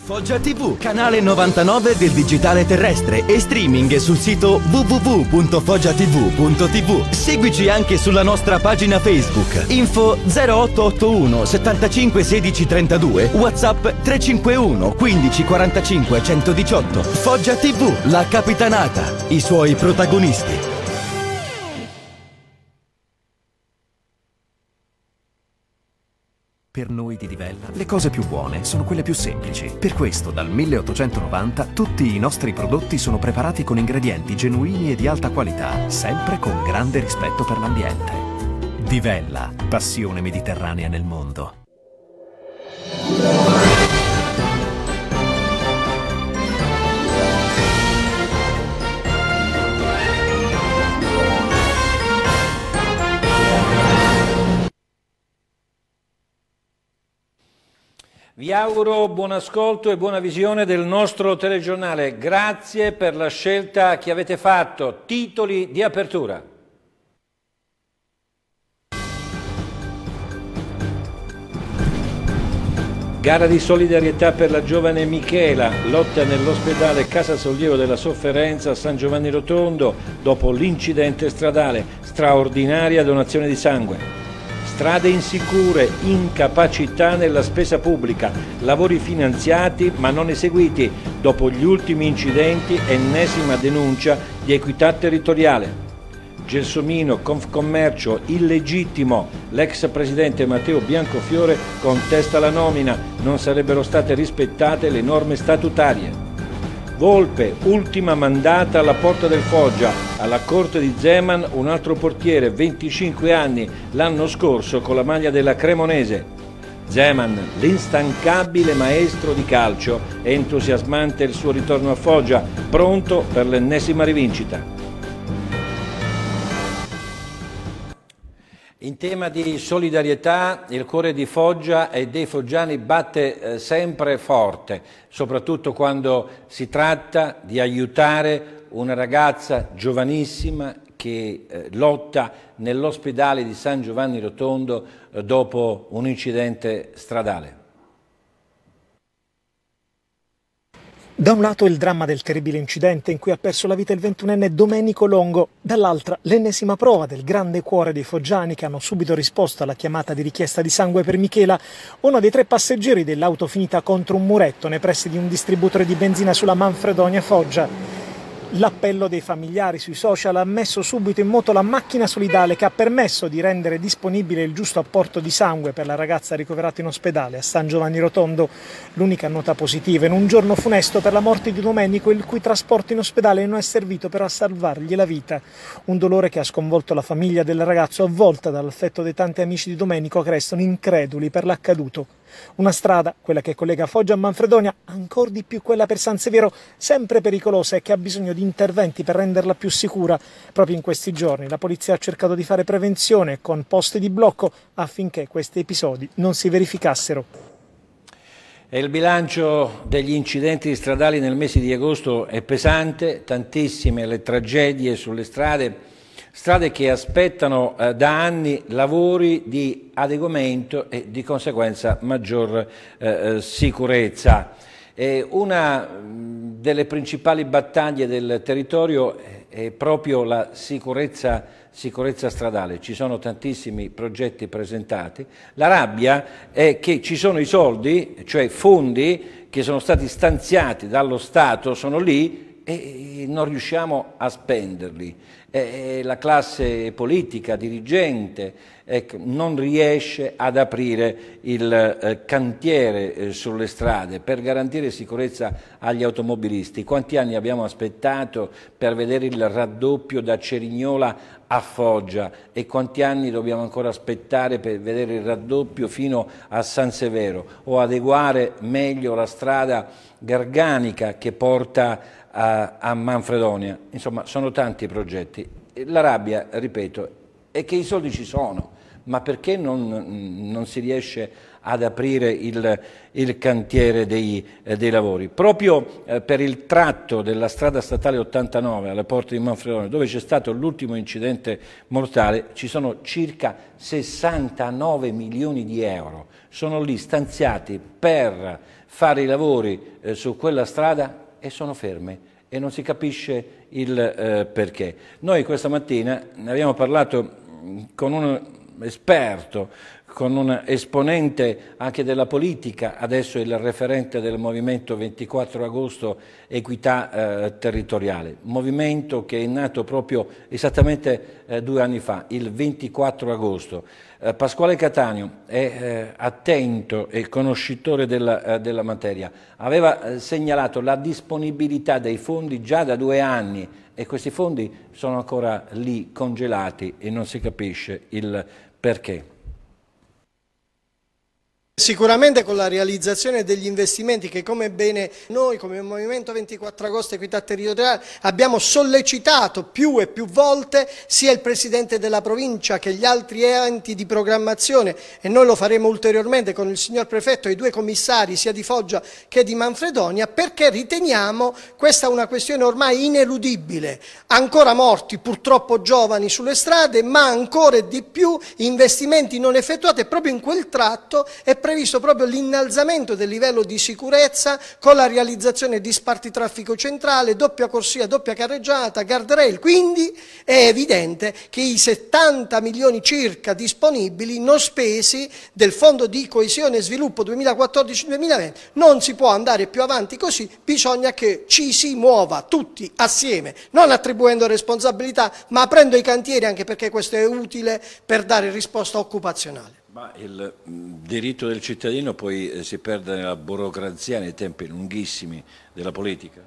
Foggia TV, canale 99 del digitale terrestre e streaming sul sito www.foggiatv.tv. Seguici anche sulla nostra pagina Facebook. Info 0881 75 16 32, WhatsApp 351 15 45 118. Foggia TV, la capitanata, i suoi protagonisti. Per noi di Livella le cose più buone sono quelle più semplici. Per questo dal 1890 tutti i nostri prodotti sono preparati con ingredienti genuini e di alta qualità, sempre con grande rispetto per l'ambiente. Divella, passione mediterranea nel mondo. Vi auguro buon ascolto e buona visione del nostro telegiornale. Grazie per la scelta che avete fatto. Titoli di apertura. Gara di solidarietà per la giovane Michela, lotta nell'ospedale Casa Sollievo della Sofferenza a San Giovanni Rotondo dopo l'incidente stradale, straordinaria donazione di sangue strade insicure, incapacità nella spesa pubblica, lavori finanziati ma non eseguiti. Dopo gli ultimi incidenti, ennesima denuncia di equità territoriale. Gelsomino, Confcommercio, illegittimo. L'ex presidente Matteo Biancofiore contesta la nomina. Non sarebbero state rispettate le norme statutarie. Volpe, ultima mandata alla porta del Foggia, alla corte di Zeman un altro portiere, 25 anni, l'anno scorso con la maglia della Cremonese. Zeman, l'instancabile maestro di calcio, entusiasmante il suo ritorno a Foggia, pronto per l'ennesima rivincita. In tema di solidarietà il cuore di Foggia e dei foggiani batte eh, sempre forte, soprattutto quando si tratta di aiutare una ragazza giovanissima che eh, lotta nell'ospedale di San Giovanni Rotondo eh, dopo un incidente stradale. Da un lato il dramma del terribile incidente in cui ha perso la vita il ventunenne Domenico Longo, dall'altra l'ennesima prova del grande cuore dei foggiani che hanno subito risposto alla chiamata di richiesta di sangue per Michela, uno dei tre passeggeri dell'auto finita contro un muretto nei pressi di un distributore di benzina sulla Manfredonia Foggia. L'appello dei familiari sui social ha messo subito in moto la macchina solidale che ha permesso di rendere disponibile il giusto apporto di sangue per la ragazza ricoverata in ospedale a San Giovanni Rotondo. L'unica nota positiva in un giorno funesto per la morte di Domenico, il cui trasporto in ospedale non è servito però a salvargli la vita. Un dolore che ha sconvolto la famiglia del ragazzo, avvolta dall'affetto dei tanti amici di Domenico che restano increduli per l'accaduto. Una strada, quella che collega Foggia a Manfredonia, ancor di più quella per San Severo, sempre pericolosa e che ha bisogno di interventi per renderla più sicura. Proprio in questi giorni la polizia ha cercato di fare prevenzione con posti di blocco affinché questi episodi non si verificassero. E il bilancio degli incidenti stradali nel mese di agosto è pesante, tantissime le tragedie sulle strade strade che aspettano eh, da anni lavori di adeguamento e di conseguenza maggior eh, eh sicurezza. E una mm, delle principali battaglie del territorio è proprio la sicurezza, sicurezza, stradale. Ci sono tantissimi progetti presentati. La rabbia è che ci sono i soldi, cioè fondi che sono stati stanziati dallo Stato, sono lì e non riusciamo a spenderli. E la classe politica, dirigente, non riesce ad aprire il eh, cantiere eh, sulle strade per garantire sicurezza agli automobilisti. Quanti anni abbiamo aspettato per vedere il raddoppio da Cerignola a Foggia e quanti anni dobbiamo ancora aspettare per vedere il raddoppio fino a San Severo o adeguare meglio la strada garganica che porta a, a Manfredonia. Insomma, sono tanti i progetti. La rabbia, ripeto, è che i soldi ci sono, ma perché non, non si riesce a ad aprire il, il cantiere dei, eh, dei, lavori. Proprio eh, per il tratto della strada statale 89 alle porte di Manfredone, dove c'è stato l'ultimo incidente mortale, ci sono circa 69 milioni di euro. Sono lì stanziati per fare i lavori eh, su quella strada e sono ferme e non si capisce il eh, perché. Noi questa mattina ne abbiamo parlato mm, con un esperto, con un esponente anche della politica, adesso il referente del Movimento 24 agosto Equità eh, Territoriale, movimento che è nato proprio esattamente eh, due anni fa, il 24 agosto. Eh, Pasquale Catanio è eh, attento e conoscitore della, eh, della materia, aveva eh, segnalato la disponibilità dei fondi già da due anni e questi fondi sono ancora lì congelati e non si capisce il perché. Sicuramente con la realizzazione degli investimenti che come bene noi come Movimento 24 Agosto Equità Territoriale abbiamo sollecitato più e più volte sia il Presidente della provincia che gli altri enti di programmazione e noi lo faremo ulteriormente con il signor Prefetto e i due commissari sia di Foggia che di Manfredonia perché riteniamo questa una questione ormai ineludibile, ancora morti purtroppo giovani sulle strade ma ancora di più investimenti non effettuati proprio in quel tratto e previsto proprio l'innalzamento del livello di sicurezza con la realizzazione di sparti traffico centrale, doppia corsia, doppia carreggiata, guardrail. Quindi è evidente che i 70 milioni circa disponibili non spesi del Fondo di coesione e sviluppo 2014-2020 non si può andare più avanti così, bisogna che ci si muova tutti assieme, non attribuendo responsabilità ma aprendo i cantieri anche perché questo è utile per dare risposta occupazionale. Ma il mm, diritto del cittadino poi eh, si perde nella burocrazia, nei tempi lunghissimi della politica?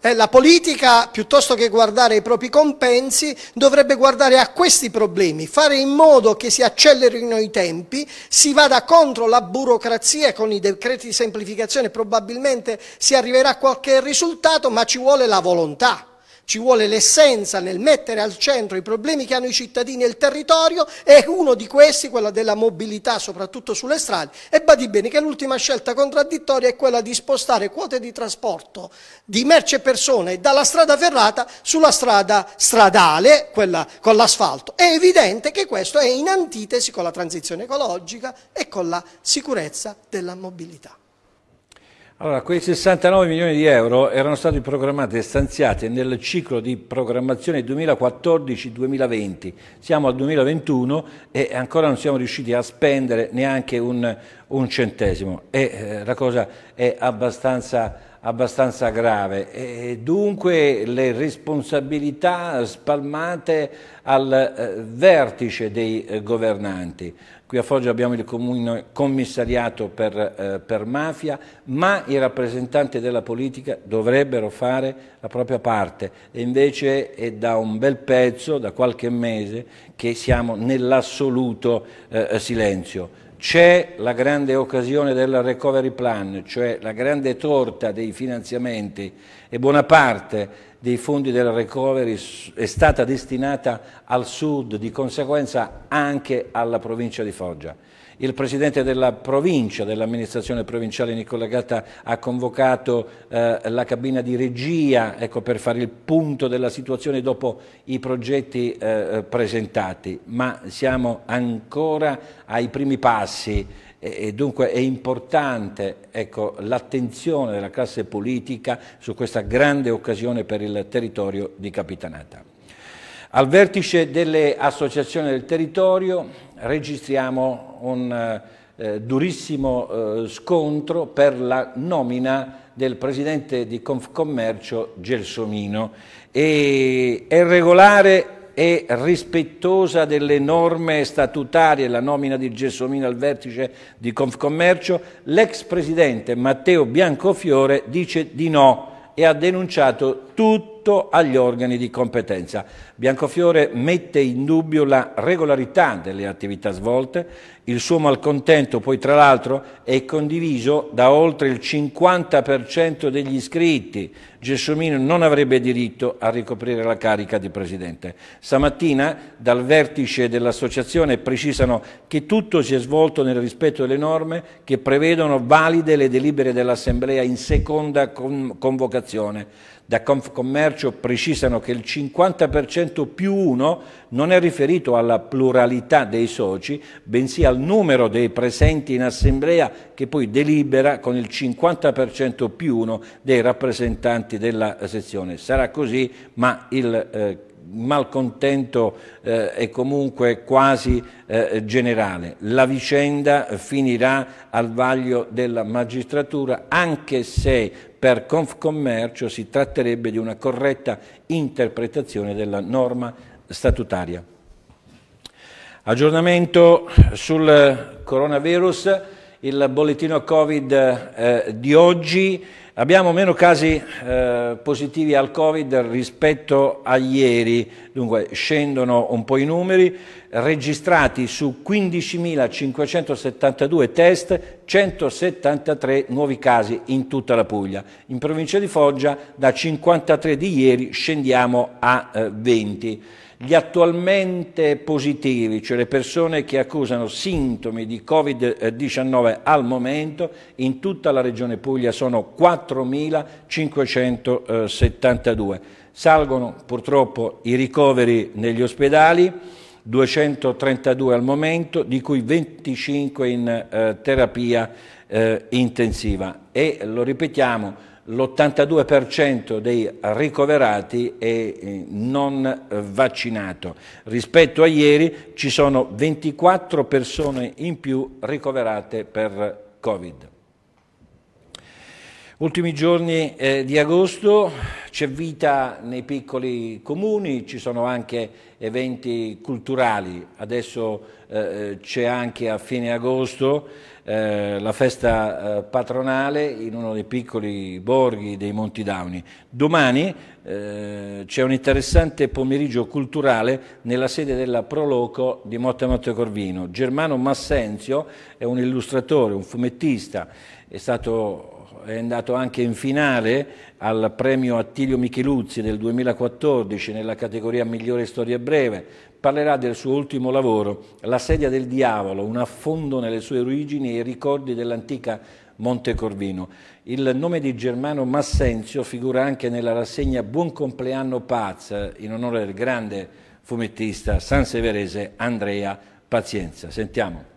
Eh, la politica, piuttosto che guardare ai propri compensi, dovrebbe guardare a questi problemi, fare in modo che si accelerino i tempi, si vada contro la burocrazia con i decreti di semplificazione, probabilmente si arriverà a qualche risultato, ma ci vuole la volontà ci vuole l'essenza nel mettere al centro i problemi che hanno i cittadini e il territorio e uno di questi, quello della mobilità soprattutto sulle strade e badi bene che l'ultima scelta contraddittoria è quella di spostare quote di trasporto di merci e persone dalla strada ferrata sulla strada stradale, quella con l'asfalto. È evidente che questo è in antitesi con la transizione ecologica e con la sicurezza della mobilità. Allora, quei 69 milioni di euro erano stati programmati e stanziati nel ciclo di programmazione 2014-2020. Siamo al 2021 e ancora non siamo riusciti a spendere neanche un, un centesimo. E eh, la cosa è abbastanza, abbastanza grave. E, dunque le responsabilità spalmate al eh, vertice dei eh, governanti. Qui a Foggia abbiamo il comune commissariato per, eh, per, mafia, ma i rappresentanti della politica dovrebbero fare la propria parte. E invece è da un bel pezzo, da qualche mese, che siamo nell'assoluto eh, eh silenzio. C'è la grande occasione del recovery plan, cioè la grande torta dei finanziamenti e buona parte dei fondi del recovery è stata destinata al sud, di conseguenza anche alla provincia di Foggia. Il Presidente della provincia, dell'amministrazione provinciale Nicola Gatta ha convocato eh, la cabina di regia ecco, per fare il punto della situazione dopo i progetti eh, eh presentati, ma siamo ancora ai primi passi e dunque è importante ecco, l'attenzione della classe politica su questa grande occasione per il territorio di Capitanata. Al vertice delle associazioni del territorio registriamo un eh, durissimo eh, scontro per la nomina del presidente di Confcommercio Gelsomino e è regolare e rispettosa delle norme statutarie, la nomina di Gessomino al vertice di Confcommercio, l'ex presidente Matteo Biancofiore dice di no e ha denunciato tutto agli organi di competenza. Biancofiore mette in dubbio la regolarità delle attività svolte il suo malcontento, poi tra l'altro, è condiviso da oltre il 50% degli iscritti. Gelsomino non avrebbe diritto a ricoprire la carica di presidente. Stamattina dal vertice dell'associazione precisano che tutto si è svolto nel rispetto delle norme che prevedono valide le delibere dell'Assemblea in seconda convocazione. Da Confcommercio precisano che il 50% più uno non è riferito alla pluralità dei soci, bensì al al numero dei presenti in assemblea che poi delibera con il 50% più uno dei rappresentanti della eh, sezione. Sarà così, ma il eh, malcontento eh, è comunque quasi eh, generale. La vicenda finirà al vaglio della magistratura anche se per Confcommercio si tratterebbe di una corretta interpretazione della norma statutaria. Aggiornamento sul coronavirus, il bollettino Covid eh, di oggi. Abbiamo meno casi eh, positivi al Covid rispetto a ieri, dunque scendono un po' i numeri, registrati su 15.572 test, 173 nuovi casi in tutta la Puglia. In provincia di Foggia da 53 di ieri scendiamo a eh, 20. Gli attualmente positivi, cioè le persone che accusano sintomi di Covid-19 al momento, in tutta la regione Puglia sono 4.572. Salgono purtroppo i ricoveri negli ospedali, 232 al momento, di cui 25 in eh, terapia eh, intensiva. E lo ripetiamo, l'82% dei ricoverati è eh, non vaccinato. Rispetto a ieri ci sono 24 persone in più ricoverate per Covid. Ultimi giorni eh, di agosto c'è vita nei piccoli comuni, ci sono anche eventi culturali, adesso eh, eh c'è anche a fine agosto eh, la festa eh, patronale in uno dei piccoli borghi dei Monti Dauni. Domani eh, c'è un interessante pomeriggio culturale nella sede della Proloco di Motta Motte Corvino. Germano Massenzio è un illustratore, un fumettista, è stato è andato anche in finale al premio Attilio Micheluzzi del 2014 nella categoria migliore storia breve, parlerà del suo ultimo lavoro, La sedia del diavolo, un affondo nelle sue origini e i ricordi dell'antica Monte Corvino. Il nome di Germano Massenzio figura anche nella rassegna Buon compleanno Paz, in onore del grande fumettista sanseverese Andrea Pazienza. Sentiamo.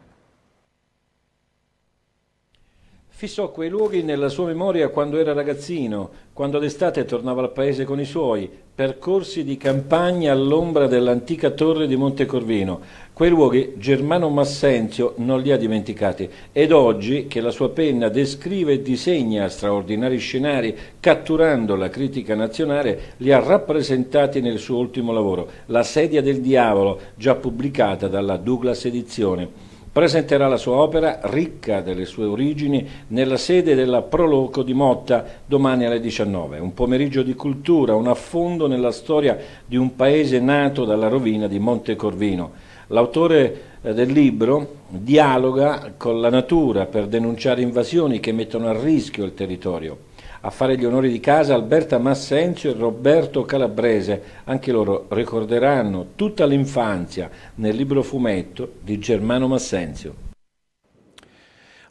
Fissò quei luoghi nella sua memoria quando era ragazzino, quando d'estate tornava al paese con i suoi, percorsi di campagna all'ombra dell'antica torre di Montecorvino. Quei luoghi Germano Massenzio non li ha dimenticati ed oggi che la sua penna descrive e disegna straordinari scenari, catturando la critica nazionale, li ha rappresentati nel suo ultimo lavoro, La sedia del diavolo, già pubblicata dalla Douglas Edizione. Presenterà la sua opera, ricca delle sue origini, nella sede della Proloco di Motta domani alle 19. Un pomeriggio di cultura, un affondo nella storia di un paese nato dalla rovina di Monte Corvino. L'autore eh, del libro dialoga con la natura per denunciare invasioni che mettono a rischio il territorio. A fare gli onori di casa Alberta Massenzio e Roberto Calabrese, anche loro ricorderanno tutta l'infanzia nel libro fumetto di Germano Massenzio.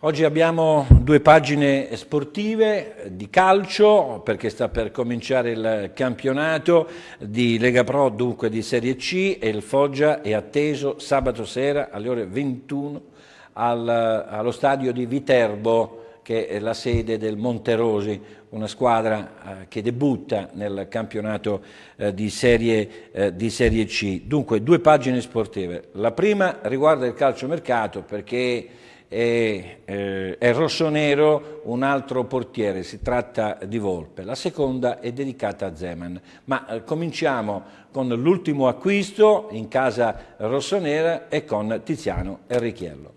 Oggi abbiamo due pagine sportive di calcio perché sta per cominciare il campionato di Lega Pro, dunque di Serie C e il Foggia è atteso sabato sera alle ore 21 al, allo stadio di Viterbo che è la sede del Monterosi, una squadra eh, che debutta nel campionato eh, di serie, eh, di serie C. Dunque due pagine sportive. La prima riguarda il calciomercato perché è, eh, è rosso un altro portiere, si tratta di Volpe. La seconda è dedicata a Zeman. Ma cominciamo con l'ultimo acquisto in casa rossonera e con Tiziano Enrichiello.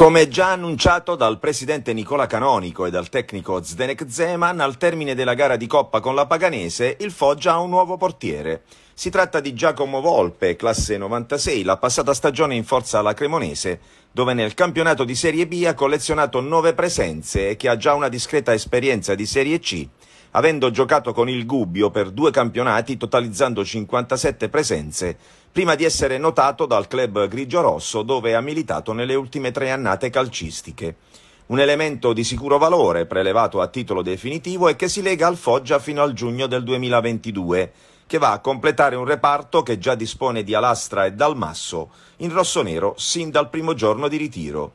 Come già annunciato dal presidente Nicola Canonico e dal tecnico Zdenek Zeman, al termine della gara di Coppa con la Paganese, il Foggia ha un nuovo portiere. Si tratta di Giacomo Volpe, classe 96, la passata stagione in forza alla Cremonese, dove nel campionato di Serie B ha collezionato nove presenze e che ha già una discreta esperienza di Serie C, avendo giocato con il Gubbio per due campionati totalizzando 57 presenze prima di essere notato dal club grigio-rosso dove ha militato nelle ultime tre annate calcistiche. Un elemento di sicuro valore, prelevato a titolo definitivo e che si lega al Foggia fino al giugno del 2022, che va a completare un reparto che già dispone di Alastra e Dalmasso, in rosso-nero, sin dal primo giorno di ritiro.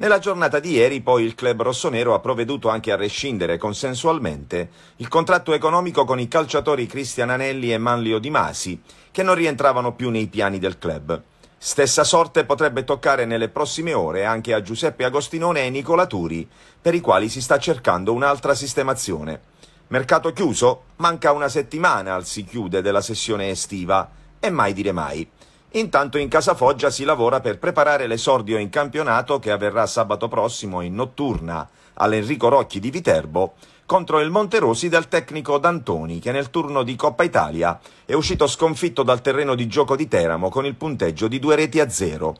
Nella giornata di ieri poi il club rossonero ha provveduto anche a rescindere consensualmente il contratto economico con i calciatori Cristian Anelli e Manlio Di Masi, che non rientravano più nei piani del club. Stessa sorte potrebbe toccare nelle prossime ore anche a Giuseppe Agostinone e Nicola Turi, per i quali si sta cercando un'altra sistemazione. Mercato chiuso, manca una settimana al si chiude della sessione estiva, e mai dire mai. Intanto in Casa Foggia si lavora per preparare l'esordio in campionato che avverrà sabato prossimo in notturna all'Enrico Rocchi di Viterbo contro il Monterosi dal tecnico D'Antoni che nel turno di Coppa Italia è uscito sconfitto dal terreno di gioco di Teramo con il punteggio di due reti a zero.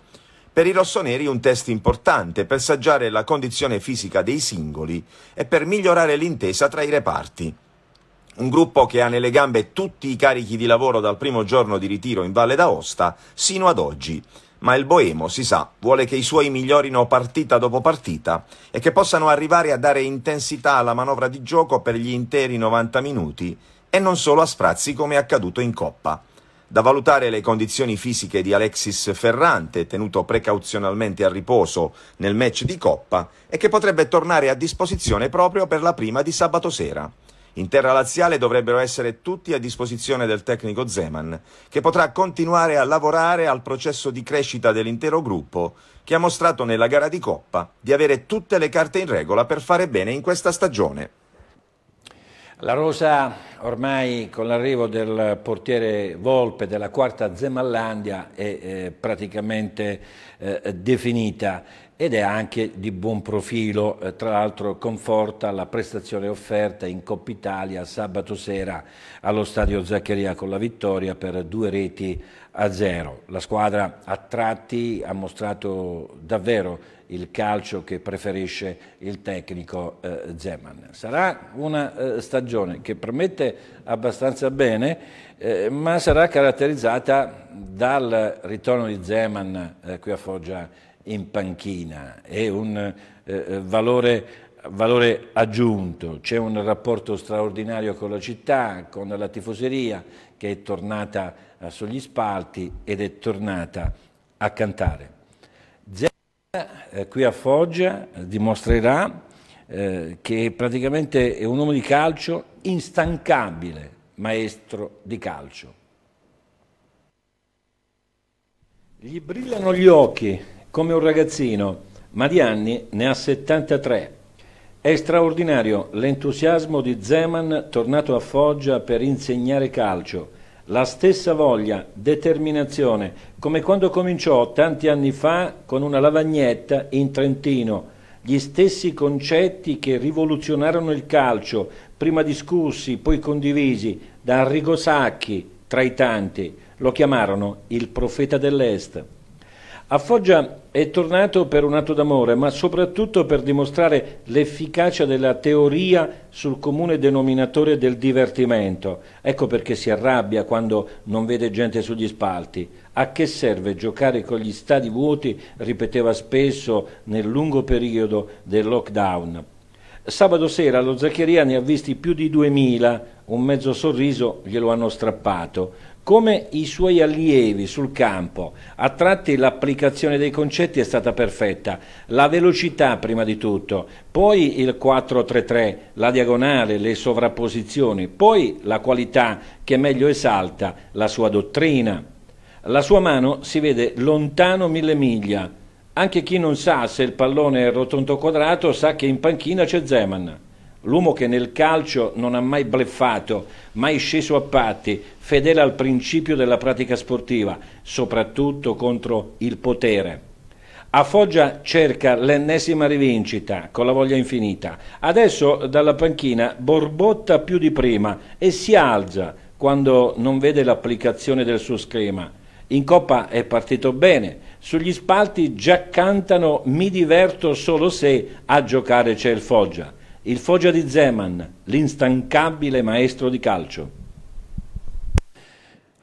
Per i rossoneri un test importante per saggiare la condizione fisica dei singoli e per migliorare l'intesa tra i reparti un gruppo che ha nelle gambe tutti i carichi di lavoro dal primo giorno di ritiro in Valle d'Aosta sino ad oggi. Ma il Boemo, si sa, vuole che i suoi migliorino partita dopo partita e che possano arrivare a dare intensità alla manovra di gioco per gli interi 90 minuti e non solo a sprazzi come è accaduto in Coppa. Da valutare le condizioni fisiche di Alexis Ferrante, tenuto precauzionalmente a riposo nel match di Coppa e che potrebbe tornare a disposizione proprio per la prima di sabato sera. In terra laziale dovrebbero essere tutti a disposizione del tecnico Zeman, che potrà continuare a lavorare al processo di crescita dell'intero gruppo, che ha mostrato nella gara di Coppa di avere tutte le carte in regola per fare bene in questa stagione. La rosa ormai con l'arrivo del portiere Volpe della quarta Zemallandia è eh, praticamente eh, definita ed è anche di buon profilo, eh, tra l'altro conforta la prestazione offerta in Coppa Italia sabato sera allo stadio Zaccheria con la vittoria per due reti a zero. La squadra a tratti ha mostrato davvero il calcio che preferisce il tecnico eh, Zeman. Sarà una eh, stagione che promette abbastanza bene, eh, ma sarà caratterizzata dal ritorno di Zeman eh, qui a Foggia in panchina, è un eh, eh, valore, valore, aggiunto, c'è un rapporto straordinario con la città, con la tifoseria che è tornata eh, sugli spalti ed è tornata a cantare. Zella eh, qui a Foggia eh, dimostrerà eh, che praticamente è un uomo di calcio instancabile, maestro di calcio. Gli brillano gli occhi come un ragazzino, ma di anni ne ha 73. È straordinario l'entusiasmo di Zeman tornato a Foggia per insegnare calcio. La stessa voglia, determinazione, come quando cominciò tanti anni fa con una lavagnetta in Trentino. Gli stessi concetti che rivoluzionarono il calcio, prima discussi, poi condivisi, da Arrigo Sacchi, tra i tanti, lo chiamarono il profeta dell'Est. A Foggia è tornato per un atto d'amore, ma soprattutto per dimostrare l'efficacia della teoria sul comune denominatore del divertimento. Ecco perché si arrabbia quando non vede gente sugli spalti. A che serve giocare con gli stadi vuoti, ripeteva spesso nel lungo periodo del lockdown. Sabato sera lo Zaccheria ne ha visti più di 2000, un mezzo sorriso glielo hanno strappato. Come i suoi allievi sul campo, a tratti l'applicazione dei concetti è stata perfetta, la velocità prima di tutto, poi il 4-3-3, la diagonale, le sovrapposizioni, poi la qualità che meglio esalta la sua dottrina. La sua mano si vede lontano mille miglia, anche chi non sa se il pallone è rotondo o quadrato sa che in panchina c'è Zeman. L'uomo che nel calcio non ha mai bleffato, mai sceso a patti, fedele al principio della pratica sportiva, soprattutto contro il potere. A Foggia cerca l'ennesima rivincita con la voglia infinita. Adesso dalla panchina borbotta più di prima e si alza quando non vede l'applicazione del suo schema. In coppa è partito bene, sugli spalti già cantano Mi diverto solo se a giocare c'è il Foggia il Foggia di Zeman, l'instancabile maestro di calcio.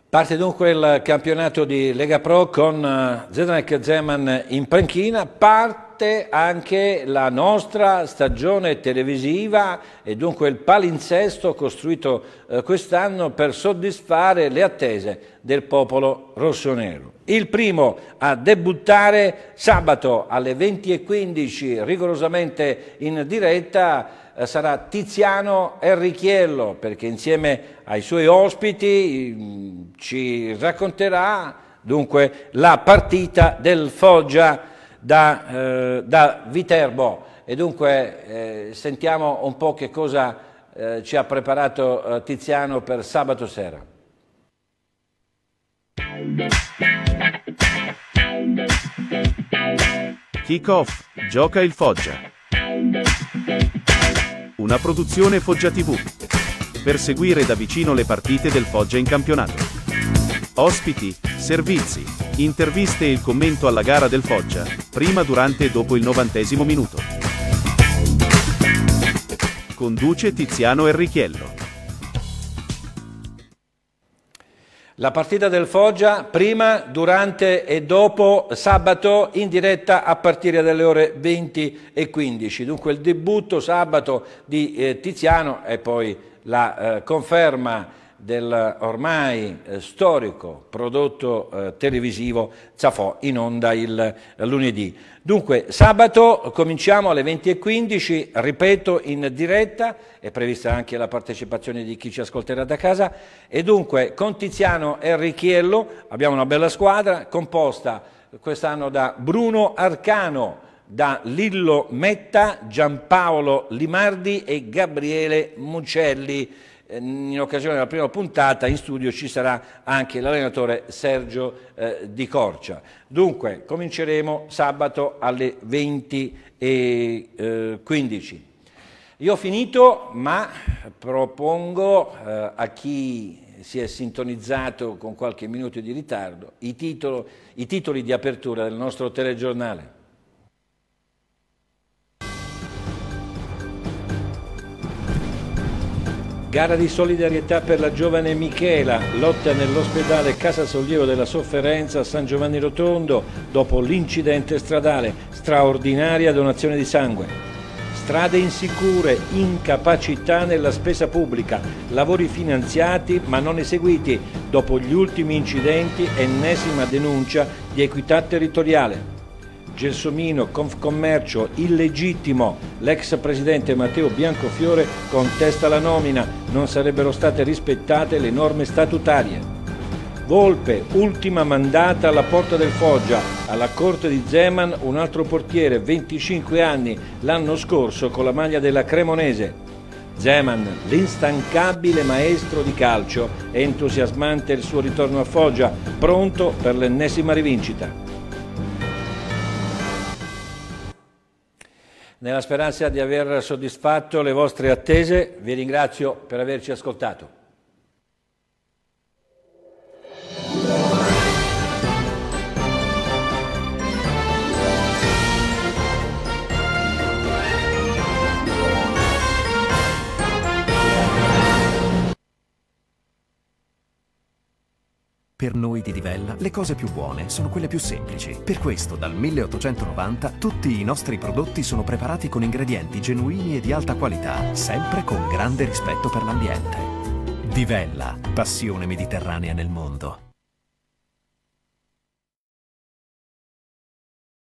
Parte dunque il campionato di Lega Pro con eh, Zedanek Zeman in panchina, parte parte anche la nostra stagione televisiva e dunque il palinsesto costruito eh, quest'anno per soddisfare le attese del popolo rossonero. Il primo a debuttare sabato alle 20.15 rigorosamente in diretta eh, sarà Tiziano Enrichiello perché insieme ai suoi ospiti mm, ci racconterà dunque la partita del Foggia da, eh, da Viterbo e dunque eh, sentiamo un po' che cosa eh, ci ha preparato eh, Tiziano per sabato sera. Kick-off, gioca il Foggia. Una produzione Foggia TV. Per seguire da vicino le partite del Foggia in campionato. Ospiti, servizi, Interviste e il commento alla gara del Foggia, prima, durante e dopo il novantesimo minuto. Conduce Tiziano Enrichiello. La partita del Foggia prima, durante e dopo sabato in diretta a partire dalle ore 20 e 15. Dunque il debutto sabato di eh, Tiziano e poi la eh, conferma del eh, ormai eh, storico prodotto eh, televisivo Zafò in onda il eh, lunedì. Dunque sabato cominciamo alle 20.15, ripeto in diretta, è prevista anche la partecipazione di chi ci ascolterà da casa e dunque con Tiziano e Richiello abbiamo una bella squadra composta quest'anno da Bruno Arcano, da Lillo Metta, Giampaolo Limardi e Gabriele Mucelli. Eh, in occasione della prima puntata in studio ci sarà anche l'allenatore Sergio eh, Di Corcia. Dunque, cominceremo sabato alle 20.15. Eh, Io ho finito, ma propongo eh, a chi si è sintonizzato con qualche minuto di ritardo i, titolo, i titoli di apertura del nostro telegiornale. Gara di solidarietà per la giovane Michela, lotta nell'ospedale Casa Sollievo della Sofferenza a San Giovanni Rotondo dopo l'incidente stradale, straordinaria donazione di sangue. Strade insicure, incapacità nella spesa pubblica, lavori finanziati ma non eseguiti dopo gli ultimi incidenti, ennesima denuncia di equità territoriale. Gelsomino, Confcommercio, illegittimo, l'ex presidente Matteo Biancofiore contesta la nomina, non sarebbero state rispettate le norme statutarie. Volpe, ultima mandata alla porta del Foggia, alla corte di Zeman un altro portiere, 25 anni, l'anno scorso con la maglia della Cremonese. Zeman, l'instancabile maestro di calcio, entusiasmante il suo ritorno a Foggia, pronto per l'ennesima rivincita. Nella speranza di aver soddisfatto le vostre attese, vi ringrazio per averci ascoltato. Per noi di Divella le cose più buone sono quelle più semplici. Per questo dal 1890 tutti i nostri prodotti sono preparati con ingredienti genuini e di alta qualità, sempre con grande rispetto per l'ambiente. Divella, passione mediterranea nel mondo.